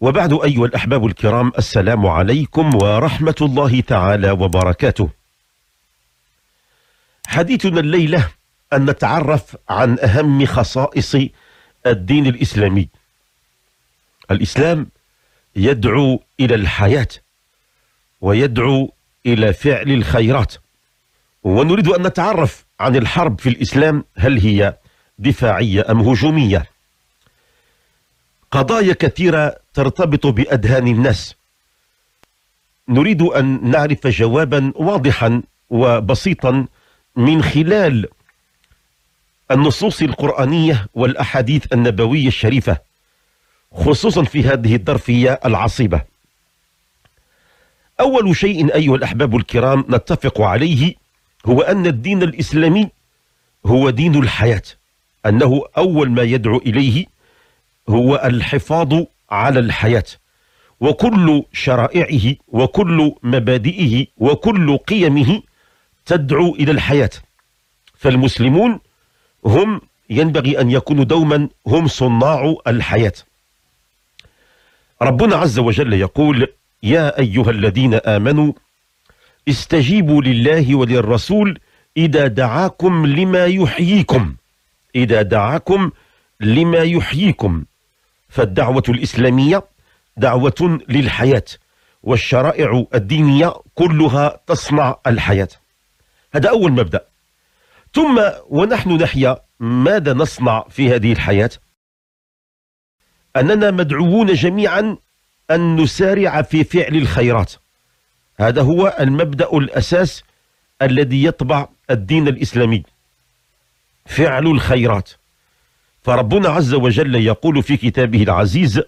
وبعد أيها الأحباب الكرام السلام عليكم ورحمة الله تعالى وبركاته حديثنا الليلة أن نتعرف عن أهم خصائص الدين الإسلامي الإسلام يدعو إلى الحياة ويدعو إلى فعل الخيرات ونريد أن نتعرف عن الحرب في الإسلام هل هي دفاعية أم هجومية قضايا كثيرة ترتبط بأذهان الناس نريد أن نعرف جوابا واضحا وبسيطا من خلال النصوص القرآنية والأحاديث النبوية الشريفة خصوصا في هذه الظرفية العصيبة أول شيء أيها الأحباب الكرام نتفق عليه هو أن الدين الإسلامي هو دين الحياة أنه أول ما يدعو إليه هو الحفاظ على الحياة وكل شرائعه وكل مبادئه وكل قيمه تدعو إلى الحياة فالمسلمون هم ينبغي أن يكونوا دوما هم صناع الحياة ربنا عز وجل يقول يا أيها الذين آمنوا استجيبوا لله وللرسول إذا دعاكم لما يحييكم إذا دعاكم لما يحييكم فالدعوة الإسلامية دعوة للحياة والشرائع الدينية كلها تصنع الحياة هذا أول مبدأ ثم ونحن نحيا ماذا نصنع في هذه الحياة أننا مدعوون جميعا أن نسارع في فعل الخيرات هذا هو المبدأ الأساس الذي يطبع الدين الإسلامي فعل الخيرات فربنا عز وجل يقول في كتابه العزيز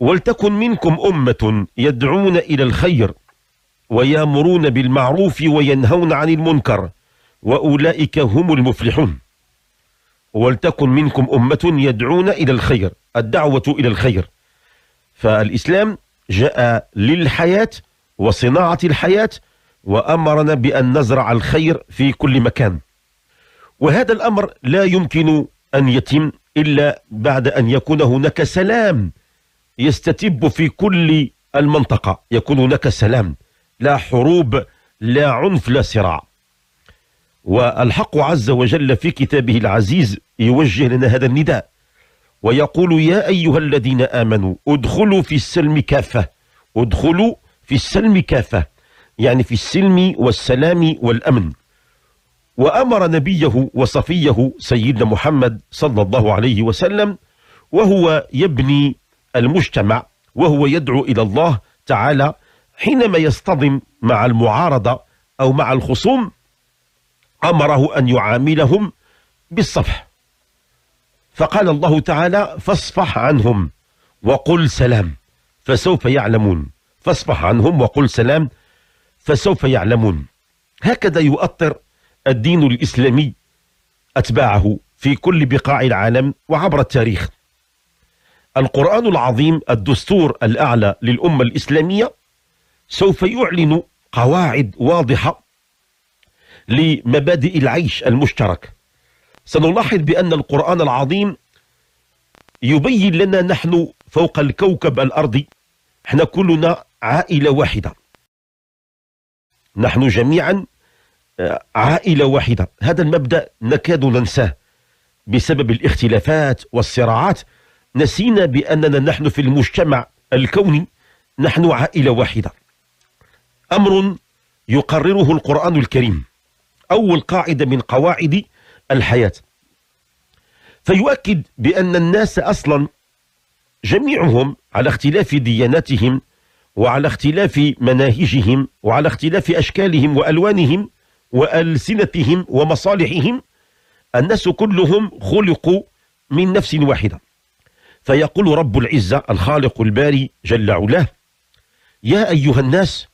ولتكن منكم أمة يدعون إلى الخير ويامرون بالمعروف وينهون عن المنكر وأولئك هم المفلحون ولتكن منكم أمة يدعون إلى الخير الدعوة إلى الخير فالإسلام جاء للحياة وصناعة الحياة وأمرنا بأن نزرع الخير في كل مكان وهذا الأمر لا يمكن أن يتم إلا بعد أن يكون هناك سلام يستتب في كل المنطقة يكون هناك سلام لا حروب لا عنف لا صراع والحق عز وجل في كتابه العزيز يوجه لنا هذا النداء ويقول يا أيها الذين آمنوا ادخلوا في السلم كافة ادخلوا في السلم كافة يعني في السلم والسلام والأمن وأمر نبيه وصفيه سيدنا محمد صلى الله عليه وسلم وهو يبني المجتمع وهو يدعو إلى الله تعالى حينما يصطدم مع المعارضة أو مع الخصوم أمره أن يعاملهم بالصفح فقال الله تعالى فاصفح عنهم وقل سلام فسوف يعلمون فاصفح عنهم وقل سلام فسوف يعلمون هكذا يؤطر الدين الإسلامي أتباعه في كل بقاع العالم وعبر التاريخ القرآن العظيم الدستور الأعلى للأمة الإسلامية سوف يعلن قواعد واضحة لمبادئ العيش المشترك سنلاحظ بأن القرآن العظيم يبين لنا نحن فوق الكوكب الأرضي احنا كلنا عائلة واحدة نحن جميعا عائلة واحدة هذا المبدأ نكاد ننساه بسبب الاختلافات والصراعات نسينا بأننا نحن في المجتمع الكوني نحن عائلة واحدة أمر يقرره القرآن الكريم أول قاعدة من قواعد الحياة فيؤكد بأن الناس أصلا جميعهم على اختلاف دياناتهم وعلى اختلاف مناهجهم وعلى اختلاف أشكالهم وألوانهم وألسنتهم ومصالحهم الناس كلهم خلقوا من نفس واحدة فيقول رب العزة الخالق الباري جل علاه يا أيها الناس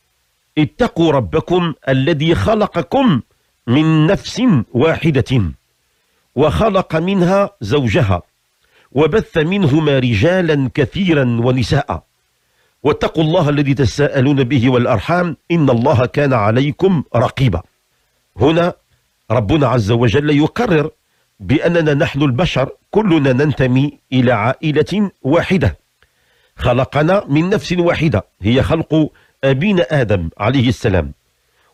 اتقوا ربكم الذي خلقكم من نفس واحدة وخلق منها زوجها وبث منهما رجالا كثيرا ونساء واتقوا الله الذي تساءلون به والأرحام إن الله كان عليكم رقيبا هنا ربنا عز وجل يقرر بأننا نحن البشر كلنا ننتمي إلى عائلة واحدة خلقنا من نفس واحدة هي خلق أبينا آدم عليه السلام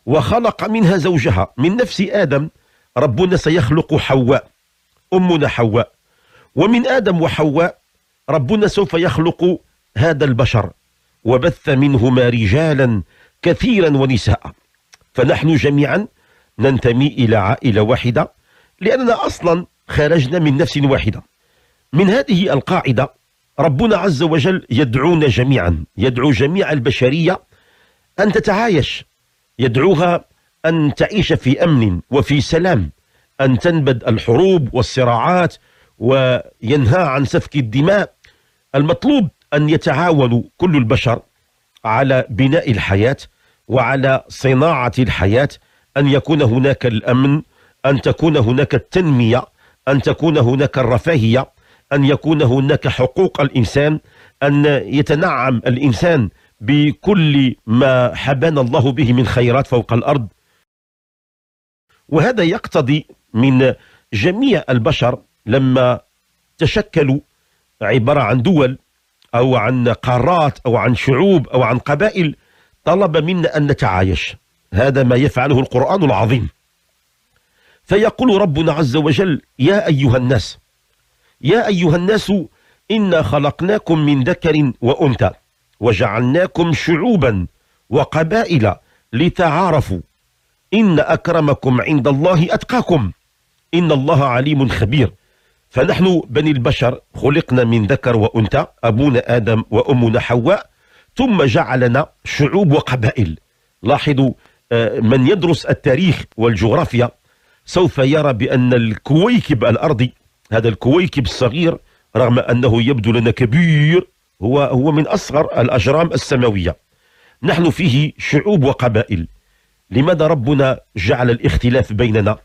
وخلق منها زوجها من نفس آدم ربنا سيخلق حواء أمنا حواء ومن آدم وحواء ربنا سوف يخلق هذا البشر وبث منهما رجالا كثيرا ونساء فنحن جميعا ننتمي إلى عائلة واحدة لأننا أصلا خرجنا من نفس واحدة من هذه القاعدة ربنا عز وجل يدعونا جميعا يدعو جميع البشرية أن تتعايش يدعوها أن تعيش في أمن وفي سلام أن تنبد الحروب والصراعات وينهى عن سفك الدماء المطلوب أن يتعاون كل البشر على بناء الحياة وعلى صناعة الحياة أن يكون هناك الأمن أن تكون هناك التنمية أن تكون هناك الرفاهية أن يكون هناك حقوق الإنسان أن يتنعم الإنسان بكل ما حبان الله به من خيرات فوق الأرض وهذا يقتضي من جميع البشر لما تشكلوا عبارة عن دول أو عن قارات أو عن شعوب أو عن قبائل طلب منا أن نتعايش هذا ما يفعله القرآن العظيم فيقول ربنا عز وجل يا أيها الناس يا أيها الناس إنا خلقناكم من ذكر وأنثى وجعلناكم شعوبا وقبائل لتعارفوا إن أكرمكم عند الله أتقاكم إن الله عليم خبير فنحن بني البشر خلقنا من ذكر وأنثى أبونا آدم وأمنا حواء ثم جعلنا شعوب وقبائل لاحظوا آه، من يدرس التاريخ والجغرافيا سوف يرى بأن الكويكب الأرضي هذا الكويكب الصغير رغم أنه يبدو لنا كبير هو هو من أصغر الأجرام السماوية نحن فيه شعوب وقبائل لماذا ربنا جعل الاختلاف بيننا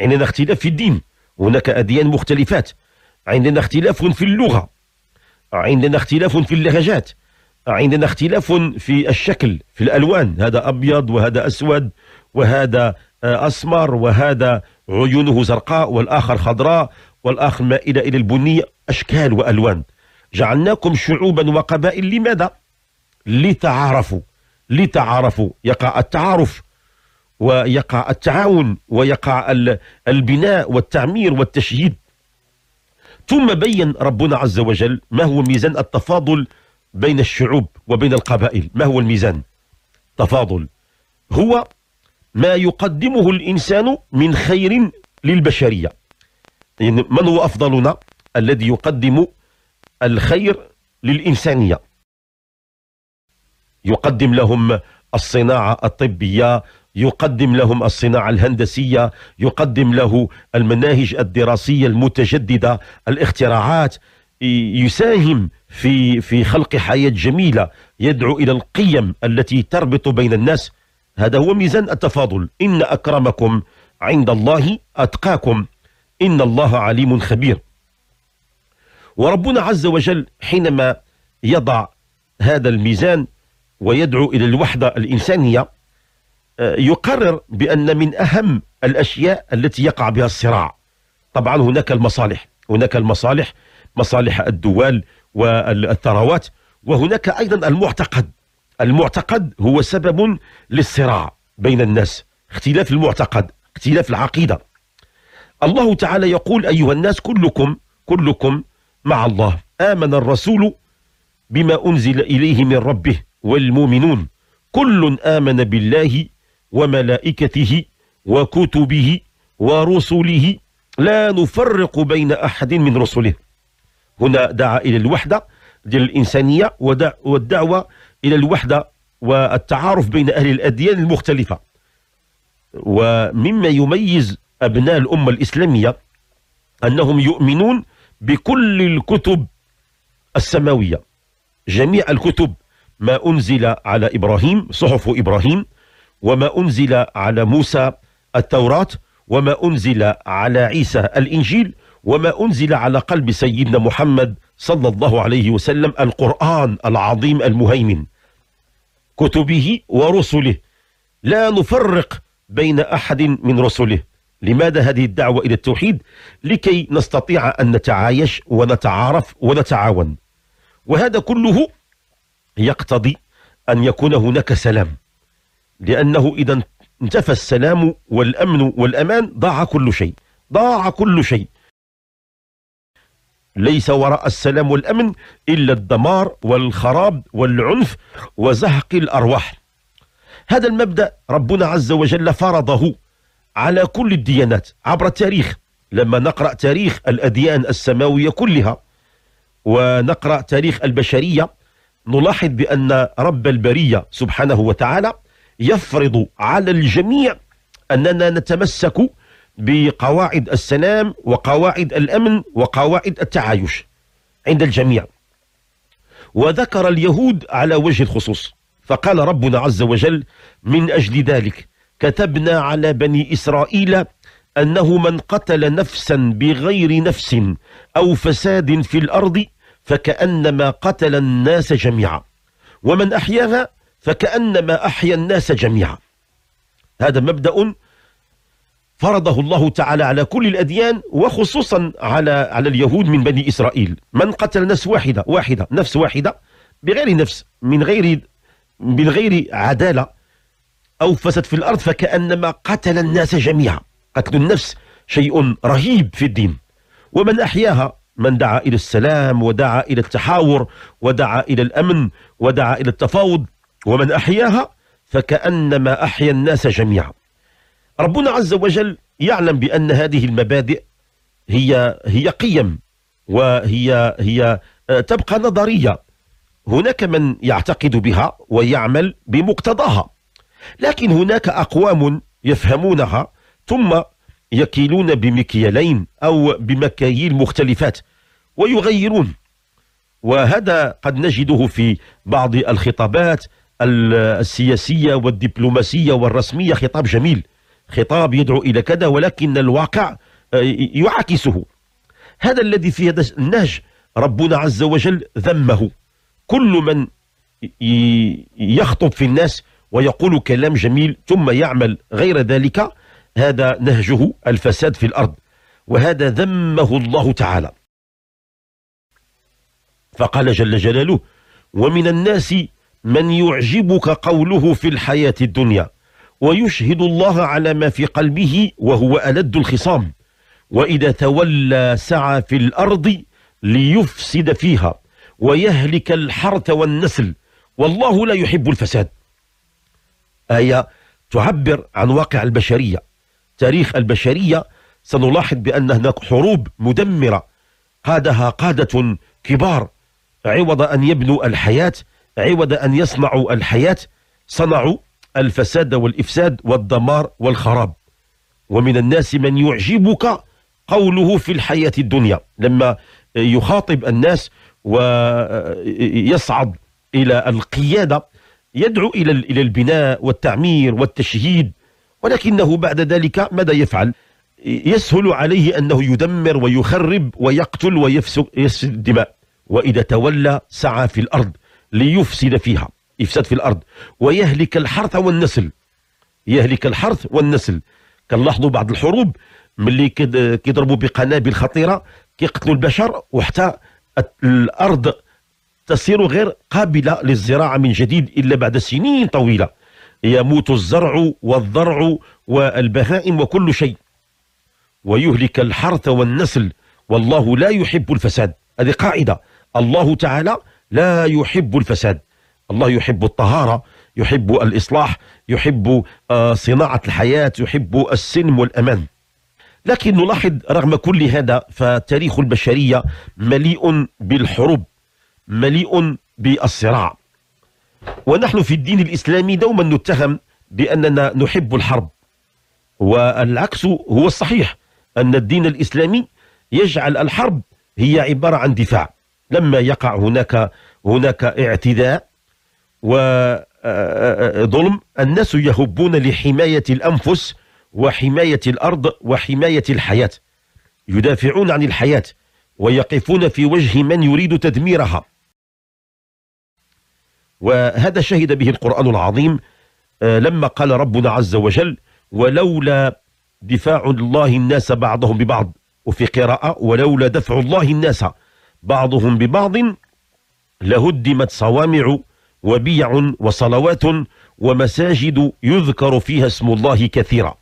عندنا اختلاف في الدين هناك أديان مختلفات عندنا اختلاف في اللغة عندنا اختلاف في اللهجات عندنا اختلاف في الشكل في الألوان هذا أبيض وهذا أسود وهذا آه، أسمر وهذا عيونه زرقاء والآخر خضراء والآخر مائلة إلى البنية أشكال وألوان جعلناكم شعوبا وقبائل لماذا؟ لتعارفوا لتعارفوا يقع التعارف ويقع التعاون ويقع البناء والتعمير والتشييد ثم بين ربنا عز وجل ما هو ميزان التفاضل بين الشعوب وبين القبائل ما هو الميزان تفاضل هو ما يقدمه الإنسان من خير للبشرية يعني من هو أفضلنا الذي يقدم الخير للإنسانية يقدم لهم الصناعة الطبية يقدم لهم الصناعة الهندسية يقدم له المناهج الدراسية المتجددة الاختراعات يساهم في في خلق حياة جميلة يدعو إلى القيم التي تربط بين الناس هذا هو ميزان التفاضل إن أكرمكم عند الله أتقاكم إن الله عليم خبير وربنا عز وجل حينما يضع هذا الميزان ويدعو إلى الوحدة الإنسانية آه، يقرر بأن من أهم الأشياء التي يقع بها الصراع طبعا هناك المصالح هناك المصالح مصالح الدول والثروات وهناك أيضا المعتقد المعتقد هو سبب للصراع بين الناس اختلاف المعتقد اختلاف العقيدة الله تعالى يقول أيها الناس كلكم كلكم مع الله آمن الرسول بما أنزل إليه من ربه والمؤمنون كل آمن بالله وملائكته وكتبه ورسله لا نفرق بين أحد من رسله هنا دعا إلى الوحدة ديال الإنسانية والدعوة إلى الوحدة والتعارف بين أهل الأديان المختلفة ومما يميز أبناء الأمة الإسلامية أنهم يؤمنون بكل الكتب السماوية جميع الكتب ما أنزل على إبراهيم صحف إبراهيم وما أنزل على موسى التوراة وما أنزل على عيسى الإنجيل وما أنزل على قلب سيدنا محمد صلى الله عليه وسلم القرآن العظيم المهيمن كتبه ورسله لا نفرق بين أحد من رسله لماذا هذه الدعوة إلى التوحيد؟ لكي نستطيع أن نتعايش ونتعارف ونتعاون وهذا كله يقتضي أن يكون هناك سلام لأنه إذا انتفى السلام والأمن والأمان ضاع كل شيء ضاع كل شيء ليس وراء السلام والأمن إلا الدمار والخراب والعنف وزهق الأرواح هذا المبدأ ربنا عز وجل فرضه على كل الديانات عبر التاريخ لما نقرأ تاريخ الأديان السماوية كلها ونقرأ تاريخ البشرية نلاحظ بأن رب البرية سبحانه وتعالى يفرض على الجميع أننا نتمسك بقواعد السلام وقواعد الأمن وقواعد التعايش عند الجميع وذكر اليهود على وجه الخصوص فقال ربنا عز وجل من أجل ذلك كتبنا على بني إسرائيل أنه من قتل نفسا بغير نفس أو فساد في الأرض فكأنما قتل الناس جميعا ومن أحياها فكأنما أحيا الناس جميعا هذا مبدأ فرضه الله تعالى على كل الأديان وخصوصا على على اليهود من بني إسرائيل من قتل نفس واحدة واحدة نفس واحدة بغير نفس من غير من غير عدالة أو فسد في الأرض فكأنما قتل الناس جميعا قتل النفس شيء رهيب في الدين ومن أحياها من دعا إلى السلام ودعا إلى التحاور ودعا إلى الأمن ودعا إلى التفاوض ومن أحياها فكأنما أحيا الناس جميعا ربنا عز وجل يعلم بأن هذه المبادئ هي هي قيم وهي هي آه، تبقى نظرية هناك من يعتقد بها ويعمل بمقتضاها لكن هناك أقوام يفهمونها ثم يكيلون بمكيالين أو بمكاييل مختلفات ويغيرون وهذا قد نجده في بعض الخطابات السياسية والدبلوماسية والرسمية خطاب جميل خطاب يدعو إلى كذا ولكن الواقع آه، يعاكسه هذا الذي في هذا النهج ربنا عز وجل ذمه كل من يخطب في الناس ويقول كلام جميل ثم يعمل غير ذلك هذا نهجه الفساد في الأرض وهذا ذمه الله تعالى فقال جل جلاله ومن الناس من يعجبك قوله في الحياة الدنيا ويشهد الله على ما في قلبه وهو ألد الخصام وإذا تولى سعى في الأرض ليفسد فيها ويهلك الحرث والنسل والله لا يحب الفساد آية تعبر عن واقع البشرية تاريخ البشرية سنلاحظ بأن هناك حروب مدمرة قادها قادة كبار عوض أن يبنوا الحياة عوض أن يصنعوا الحياة صنعوا الفساد والإفساد والدمار والخراب ومن الناس من يعجبك قوله في الحياة الدنيا لما يخاطب الناس ويصعد إلى القيادة يدعو إلى إلى البناء والتعمير والتشييد ولكنه بعد ذلك ماذا يفعل؟ يسهل عليه أنه يدمر ويخرب ويقتل ويفسد الدماء وإذا تولى سعى في الأرض ليفسد فيها افساد في الأرض ويهلك الحرث والنسل يهلك الحرث والنسل كنلاحظوا بعض الحروب ملي كيضربوا بقنابل خطيرة كيقتلوا البشر وحتى الأرض تصير غير قابلة للزراعة من جديد إلا بعد سنين طويلة يموت الزرع والضرع والبهائم وكل شيء ويهلك الحرث والنسل والله لا يحب الفساد هذه قاعدة الله تعالى لا يحب الفساد الله يحب الطهارة يحب الإصلاح يحب آه، صناعة الحياة يحب السلم والأمان لكن نلاحظ رغم كل هذا فتاريخ البشرية مليء بالحروب مليء بالصراع ونحن في الدين الإسلامي دوما نتهم بأننا نحب الحرب والعكس هو الصحيح أن الدين الإسلامي يجعل الحرب هي عبارة عن دفاع لما يقع هناك هناك اعتداء وظلم آه، آه، آه، الناس يهبون لحماية الأنفس وحماية الأرض وحماية الحياة يدافعون عن الحياة ويقفون في وجه من يريد تدميرها وهذا شهد به القرآن العظيم لما قال ربنا عز وجل ولولا دفاع الله الناس بعضهم ببعض وفي قراءة ولولا دفع الله الناس بعضهم ببعض لهدمت صوامع وبيع وصلوات ومساجد يذكر فيها اسم الله كثيرا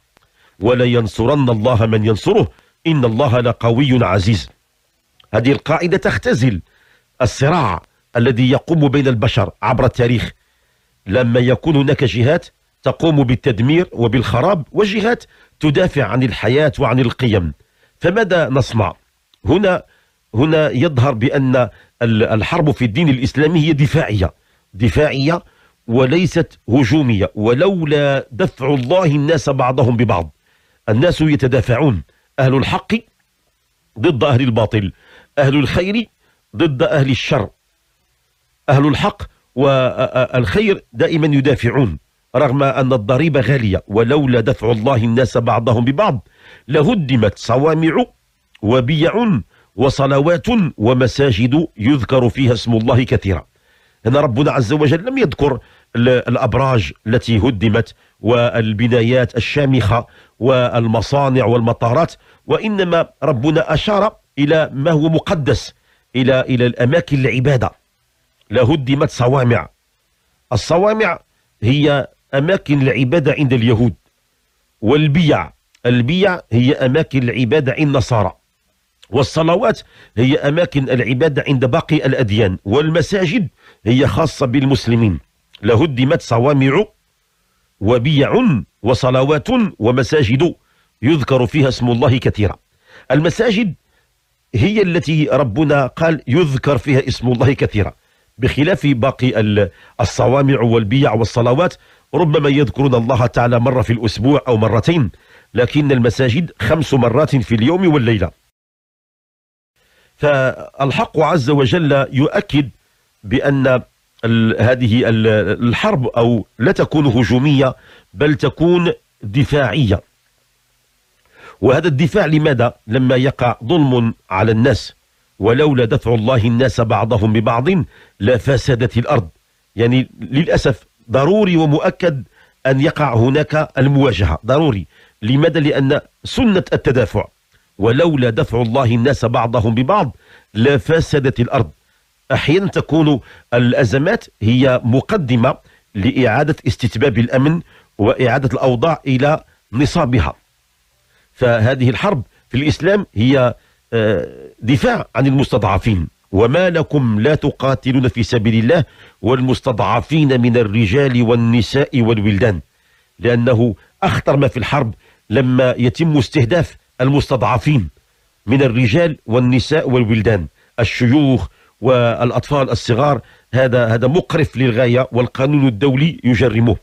ولا ينصرن الله من ينصره إن الله لقوي عزيز هذه القاعدة تختزل الصراع الذي يقوم بين البشر عبر التاريخ لما يكون هناك جهات تقوم بالتدمير وبالخراب وجهات تدافع عن الحياة وعن القيم فماذا نصنع هنا هنا يظهر بأن الحرب في الدين الإسلامي هي دفاعية دفاعية وليست هجومية ولولا دفع الله الناس بعضهم ببعض الناس يتدافعون أهل الحق ضد أهل الباطل أهل الخير ضد أهل الشر أهل الحق والخير دائما يدافعون رغم أن الضريبة غالية ولولا دفع الله الناس بعضهم ببعض لهدمت صوامع وبيع وصلوات ومساجد يذكر فيها اسم الله كثيرا هنا ربنا عز وجل لم يذكر الأبراج التي هدمت والبنايات الشامخة والمصانع والمطارات وإنما ربنا أشار إلى ما هو مقدس إلى إلى الأماكن العبادة لهدمت صوامع الصوامع هي أماكن العبادة عند اليهود والبيع البيع هي أماكن العبادة عند النصارى والصلوات هي أماكن العبادة عند باقي الأديان والمساجد هي خاصة بالمسلمين لهدمت صوامع وبيع وصلوات ومساجد يذكر فيها اسم الله كثيرا المساجد هي التي ربنا قال يذكر فيها اسم الله كثيرا بخلاف باقي الصوامع والبيع والصلوات ربما يذكرون الله تعالى مرة في الأسبوع أو مرتين لكن المساجد خمس مرات في اليوم والليلة فالحق عز وجل يؤكد بأن هذه الحرب أو لا تكون هجومية بل تكون دفاعية وهذا الدفاع لماذا؟ لما يقع ظلم على الناس ولولا دفع الله الناس بعضهم ببعض لفسدت الأرض يعني للأسف ضروري ومؤكد أن يقع هناك المواجهة ضروري لماذا؟ لأن سنة التدافع ولولا دفع الله الناس بعضهم ببعض لفسدت الأرض أحيانا تكون الأزمات هي مقدمة لإعادة استتباب الأمن وإعادة الأوضاع إلى نصابها فهذه الحرب في الإسلام هي آه، دفاع عن المستضعفين وما لكم لا تقاتلون في سبيل الله والمستضعفين من الرجال والنساء والولدان لأنه أخطر ما في الحرب لما يتم استهداف المستضعفين من الرجال والنساء والولدان الشيوخ والأطفال الصغار هذا هذا مقرف للغاية والقانون الدولي يجرمه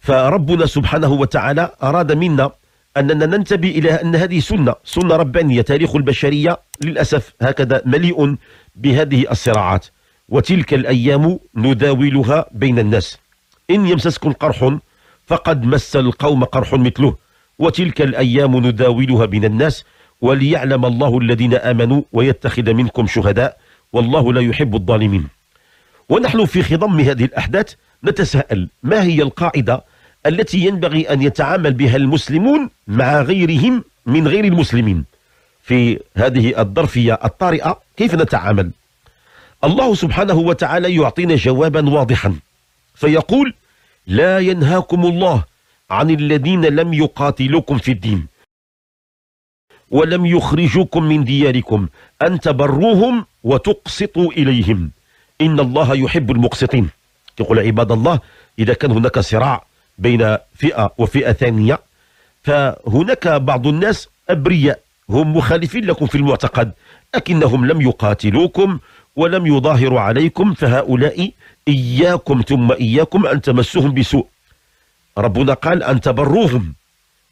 فربنا سبحانه وتعالى أراد منا أننا ننتبه إلى أن هذه سنة سنة ربانية تاريخ البشرية للأسف هكذا مليء بهذه الصراعات وتلك الأيام نداولها بين الناس إن يمسسكم قرح فقد مس القوم قرح مثله وتلك الأيام نداولها بين الناس وليعلم الله الذين آمنوا ويتخذ منكم شهداء والله لا يحب الظالمين ونحن في خضم هذه الأحداث نتساءل ما هي القاعدة التي ينبغي أن يتعامل بها المسلمون مع غيرهم من غير المسلمين في هذه الظرفية الطارئة كيف نتعامل الله سبحانه وتعالى يعطينا جوابا واضحا فيقول لا ينهاكم الله عن الذين لم يقاتلوكم في الدين ولم يخرجوكم من دياركم أن تبروهم وتقسطوا إليهم إن الله يحب المقسطين يقول عباد الله إذا كان هناك صراع بين فئة وفئة ثانية فهناك بعض الناس أبرياء هم مخالفين لكم في المعتقد لكنهم لم يقاتلوكم ولم يظاهروا عليكم فهؤلاء إياكم ثم إياكم أن تمسهم بسوء ربنا قال أن تبروهم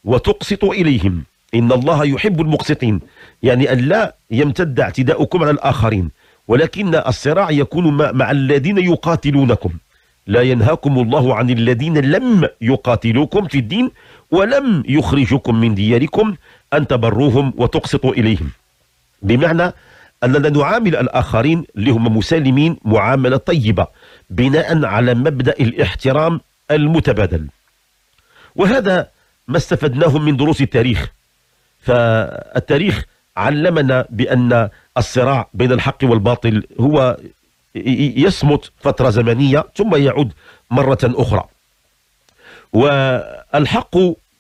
وتقسطوا إليهم إن الله يحب المقسطين يعني أن لا يمتد اعتداؤكم على الآخرين ولكن الصراع يكون مع الذين يقاتلونكم لا ينهاكم الله عن الذين لم يقاتلوكم في الدين ولم يخرجوكم من دياركم أن تبروهم وتقسطوا إليهم بمعنى أننا نعامل الآخرين اللي مسالمين معاملة طيبة بناء على مبدأ الاحترام المتبادل وهذا ما استفدناه من دروس التاريخ فالتاريخ علمنا بأن الصراع بين الحق والباطل هو يصمت فترة زمنية ثم يعود مرة أخرى والحق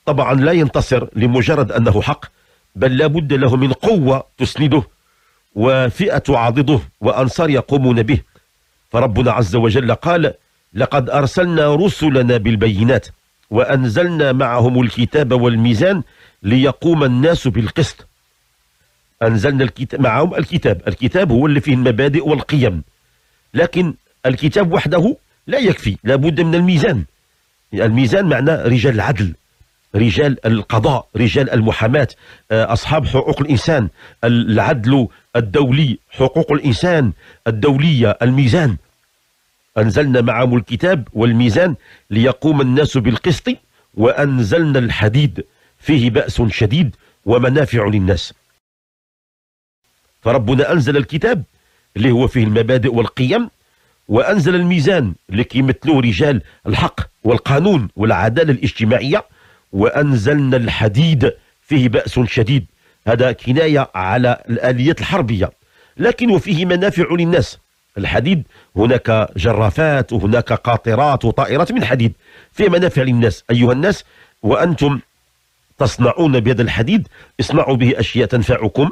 طبعا لا ينتصر لمجرد أنه حق بل لا بد له من قوة تسنده وفئة تعاضده وأنصار يقومون به فربنا عز وجل قال لقد أرسلنا رسلنا بالبينات وأنزلنا معهم الكتاب والميزان ليقوم الناس بالقسط أنزلنا الكتاب معهم الكتاب الكتاب هو اللي فيه المبادئ والقيم لكن الكتاب وحده لا يكفي لابد من الميزان الميزان معناه رجال العدل رجال القضاء رجال المحاماة آه، أصحاب حقوق الإنسان العدل الدولي حقوق الإنسان الدولية الميزان أنزلنا معهم الكتاب والميزان ليقوم الناس بالقسط وأنزلنا الحديد فيه بأس شديد ومنافع للناس فربنا أنزل الكتاب اللي هو فيه المبادئ والقيم وأنزل الميزان لكي يمثلوه رجال الحق والقانون والعدالة الاجتماعية وأنزلنا الحديد فيه بأس شديد هذا كناية على الآليات الحربية لكن وفيه منافع للناس الحديد هناك جرافات وهناك قاطرات وطائرات من حديد في منافع للناس أيها الناس وأنتم تصنعون بهذا الحديد اصنعوا به أشياء تنفعكم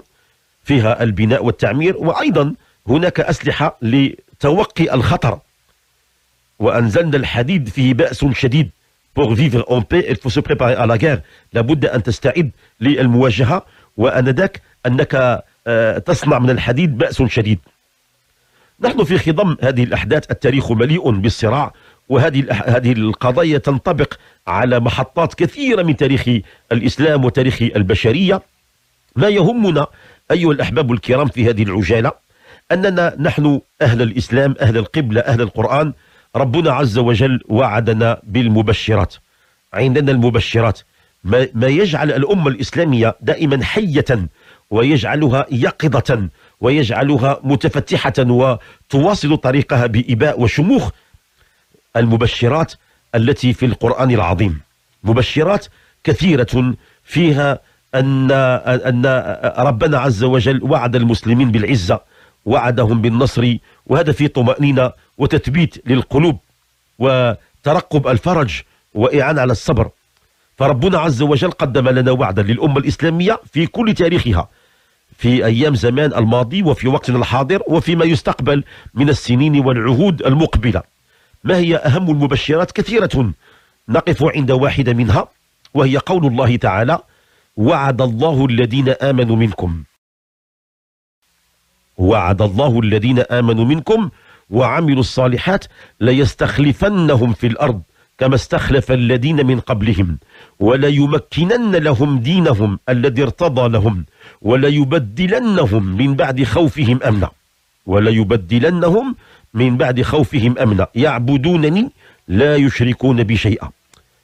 فيها البناء والتعمير وأيضا هناك أسلحة لتوقي الخطر وأنزلنا الحديد فيه بأس شديد pour vivre en paix il faut se préparer à la guerre لابد أن تستعد للمواجهة وأنذاك أنك آه، تصنع من الحديد بأس شديد نحن في خضم هذه الأحداث التاريخ مليء بالصراع وهذه هذه القضايا تنطبق على محطات كثيرة من تاريخ الإسلام وتاريخ البشرية ما يهمنا أيها الأحباب الكرام في هذه العجالة أننا نحن أهل الإسلام أهل القبلة أهل القرآن ربنا عز وجل وعدنا بالمبشرات عندنا المبشرات ما, ما يجعل الأمة الإسلامية دائما حية ويجعلها يقظة ويجعلها متفتحة وتواصل طريقها بإباء وشموخ المبشرات التي في القرآن العظيم مبشرات كثيرة فيها أن, أن ربنا عز وجل وعد المسلمين بالعزة وعدهم بالنصر وهذا في طمأنينة وتثبيت للقلوب وترقب الفرج وإعان على الصبر فربنا عز وجل قدم لنا وعدا للأمة الإسلامية في كل تاريخها في أيام زمان الماضي وفي وقتنا الحاضر وفيما يستقبل من السنين والعهود المقبلة ما هي أهم المبشرات كثيرة نقف عند واحدة منها وهي قول الله تعالى وعد الله الذين آمنوا منكم وعد الله الذين آمنوا منكم وعملوا الصالحات ليستخلفنهم في الأرض كما استخلف الذين من قبلهم وليمكنن لهم دينهم الذي ارتضى لهم وليبدلنهم من بعد خوفهم أمنا وليبدلنهم من بعد خوفهم أمنا يعبدونني لا يشركون بي شيئا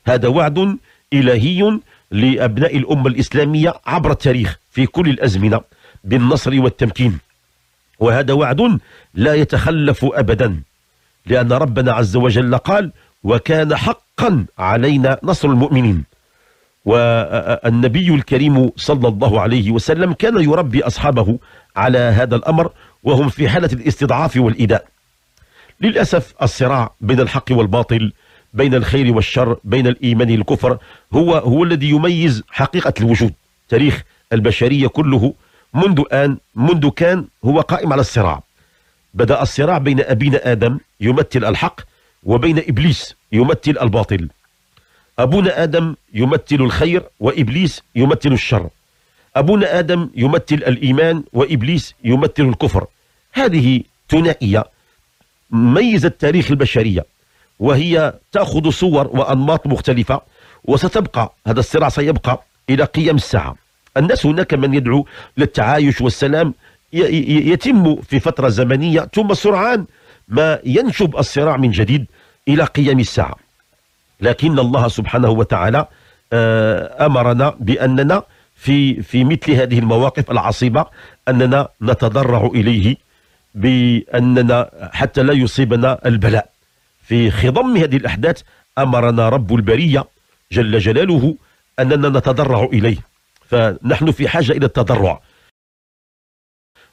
هذا وعد إلهي لأبناء الأمة الإسلامية عبر التاريخ في كل الأزمنة بالنصر والتمكين وهذا وعد لا يتخلف أبدا لأن ربنا عز وجل قال وكان حقا علينا نصر المؤمنين والنبي الكريم صلى الله عليه وسلم كان يربي أصحابه على هذا الأمر وهم في حالة الاستضعاف والإداء للأسف الصراع بين الحق والباطل بين الخير والشر بين الإيمان والكفر هو هو الذي يميز حقيقة الوجود تاريخ البشرية كله منذ آن منذ كان هو قائم على الصراع بدأ الصراع بين أبينا آدم يمثل الحق وبين إبليس يمثل الباطل أبونا آدم يمثل الخير وإبليس يمثل الشر أبونا آدم يمثل الإيمان وإبليس يمثل الكفر هذه ثنائية ميزت تاريخ البشرية وهي تأخذ صور وأنماط مختلفة وستبقى هذا الصراع سيبقى إلى قيام الساعة الناس هناك من يدعو للتعايش والسلام يتم في فترة زمنية ثم سرعان ما ينشب الصراع من جديد إلى قيام الساعة لكن الله سبحانه وتعالى آه، أمرنا بأننا في في مثل هذه المواقف العصيبة أننا نتضرع إليه بأننا حتى لا يصيبنا البلاء في خضم هذه الأحداث أمرنا رب البرية جل جلاله أننا نتضرع إليه فنحن في حاجة إلى التضرع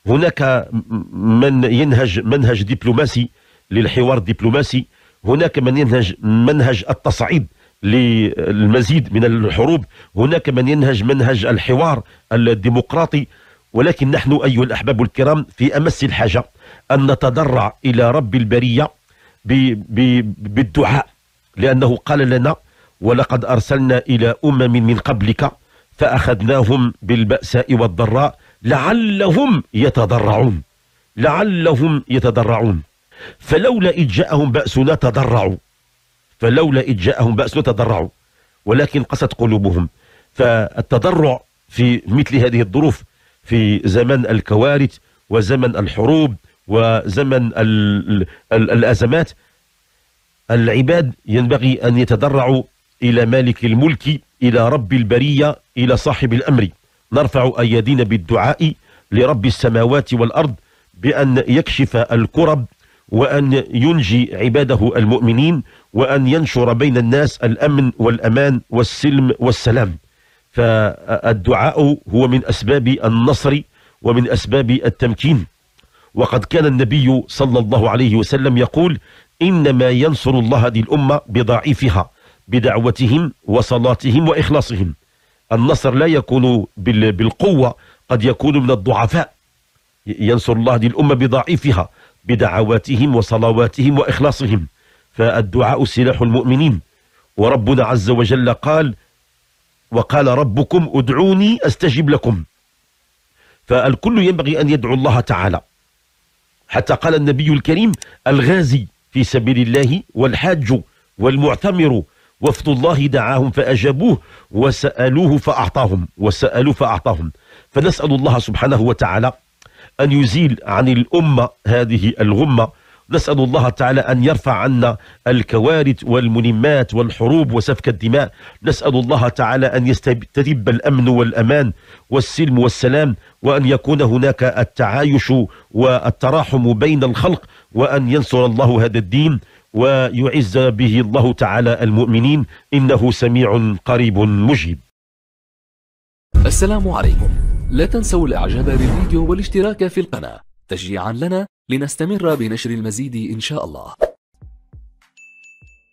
هناك من ينهج منهج دبلوماسي للحوار الدبلوماسي هناك من ينهج منهج التصعيد للمزيد من الحروب هناك من ينهج منهج الحوار الديمقراطي ولكن نحن أيها الأحباب الكرام في أمس الحاجة أن نتضرع إلى رب البرية بالدعاء لأنه قال لنا ولقد أرسلنا إلى أمم من قبلك فأخذناهم بالبأساء والضراء لعلهم يتضرعون لعلهم يتضرعون فلولا إذ جاءهم بأسنا تضرعوا فلولا إذ جاءهم بأسنا تضرعوا ولكن قست قلوبهم فالتضرع في مثل هذه الظروف في زمن الكوارث وزمن الحروب وزمن الـ الـ الأزمات العباد ينبغي أن يتضرعوا إلى مالك الملك إلى رب البرية إلى صاحب الأمر نرفع أيدينا بالدعاء لرب السماوات والأرض بأن يكشف الكرب وأن ينجي عباده المؤمنين وأن ينشر بين الناس الأمن والأمان والسلم والسلام فالدعاء هو من أسباب النصر ومن أسباب التمكين وقد كان النبي صلى الله عليه وسلم يقول إنما ينصر الله هذه الأمة بضعيفها بدعوتهم وصلاتهم وإخلاصهم النصر لا يكون بالقوة قد يكون من الضعفاء ينصر الله هذه الأمة بضعيفها بدعواتهم وصلواتهم وإخلاصهم فالدعاء سلاح المؤمنين وربنا عز وجل قال وقال ربكم ادعوني استجب لكم فالكل ينبغي أن يدعو الله تعالى حتى قال النبي الكريم الغازي في سبيل الله والحاج والمعتمر وفد الله دعاهم فأجابوه وسألوه فأعطاهم وسألوه فأعطاهم فنسأل الله سبحانه وتعالى أن يزيل عن الأمة هذه الغمة نسأل الله تعالى أن يرفع عنا الكوارث والملمات والحروب وسفك الدماء نسأل الله تعالى أن يستتب الأمن والأمان والسلم والسلام وأن يكون هناك التعايش والتراحم بين الخلق وأن ينصر الله هذا الدين ويعز به الله تعالى المؤمنين إنه سميع قريب مجيب السلام عليكم لا تنسوا الإعجاب بالفيديو والاشتراك في القناة تشجيعا لنا لنستمر بنشر المزيد إن شاء الله